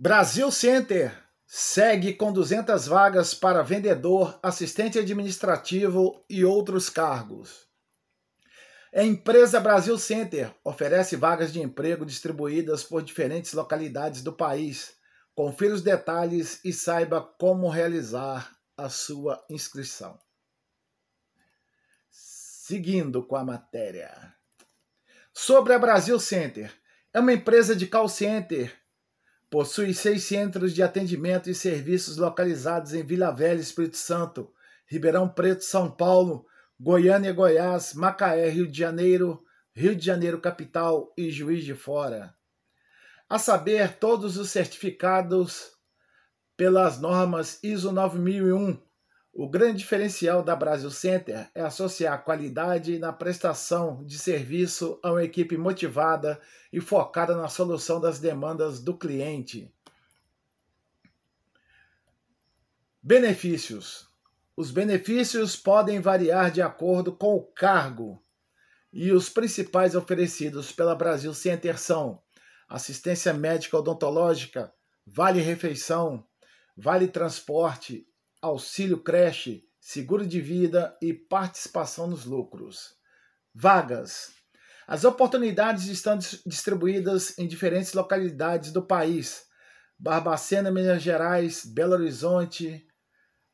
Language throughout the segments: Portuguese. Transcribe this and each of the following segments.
Brasil Center segue com 200 vagas para vendedor, assistente administrativo e outros cargos. A empresa Brasil Center oferece vagas de emprego distribuídas por diferentes localidades do país. Confira os detalhes e saiba como realizar a sua inscrição. Seguindo com a matéria. Sobre a Brasil Center, é uma empresa de call center Possui seis centros de atendimento e serviços localizados em Vila Velha, Espírito Santo, Ribeirão Preto, São Paulo, Goiânia, Goiás, Macaé, Rio de Janeiro, Rio de Janeiro capital e Juiz de Fora. A saber, todos os certificados pelas normas ISO 9001 o grande diferencial da Brasil Center é associar qualidade na prestação de serviço a uma equipe motivada e focada na solução das demandas do cliente. Benefícios: Os benefícios podem variar de acordo com o cargo, e os principais oferecidos pela Brasil Center são assistência médica odontológica, vale refeição, vale transporte, auxílio creche, seguro de vida e participação nos lucros. Vagas. As oportunidades estão distribuídas em diferentes localidades do país. Barbacena, Minas Gerais, Belo Horizonte,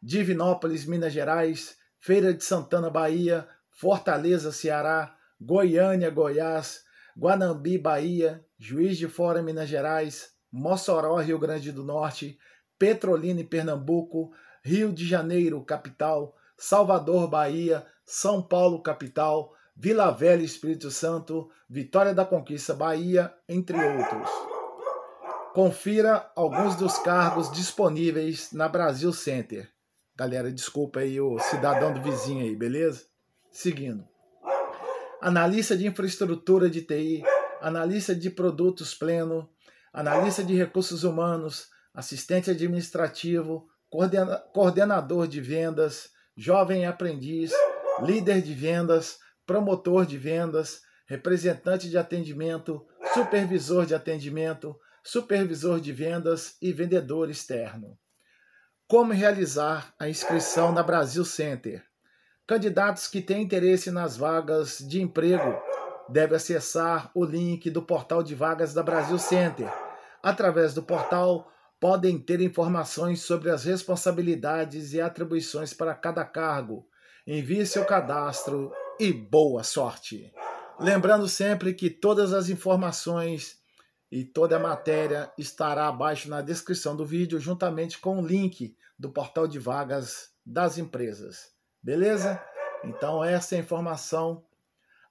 Divinópolis, Minas Gerais, Feira de Santana, Bahia, Fortaleza, Ceará, Goiânia, Goiás, Guanambi, Bahia, Juiz de Fora, Minas Gerais, Mossoró, Rio Grande do Norte, Petrolina e Pernambuco, Rio de Janeiro, capital, Salvador, Bahia, São Paulo, capital, Vila Velha, Espírito Santo, Vitória da Conquista, Bahia, entre outros. Confira alguns dos cargos disponíveis na Brasil Center. Galera, desculpa aí o cidadão do vizinho aí, beleza? Seguindo. Analista de infraestrutura de TI, analista de produtos pleno, analista de recursos humanos, assistente administrativo, coordena, coordenador de vendas, jovem aprendiz, líder de vendas, promotor de vendas, representante de atendimento, supervisor de atendimento, supervisor de vendas e vendedor externo. Como realizar a inscrição na Brasil Center? Candidatos que têm interesse nas vagas de emprego devem acessar o link do portal de vagas da Brasil Center. Através do portal, podem ter informações sobre as responsabilidades e atribuições para cada cargo. Envie seu cadastro e boa sorte! Lembrando sempre que todas as informações e toda a matéria estará abaixo na descrição do vídeo, juntamente com o link do portal de vagas das empresas. Beleza? Então, essa é a informação.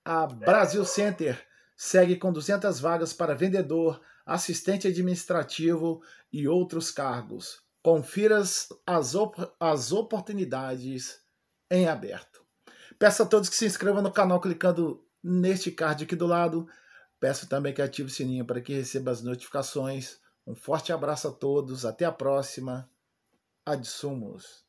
A Brasil Center segue com 200 vagas para vendedor assistente administrativo e outros cargos. Confira as, op as oportunidades em aberto. Peço a todos que se inscrevam no canal clicando neste card aqui do lado. Peço também que ative o sininho para que receba as notificações. Um forte abraço a todos, até a próxima. adsumos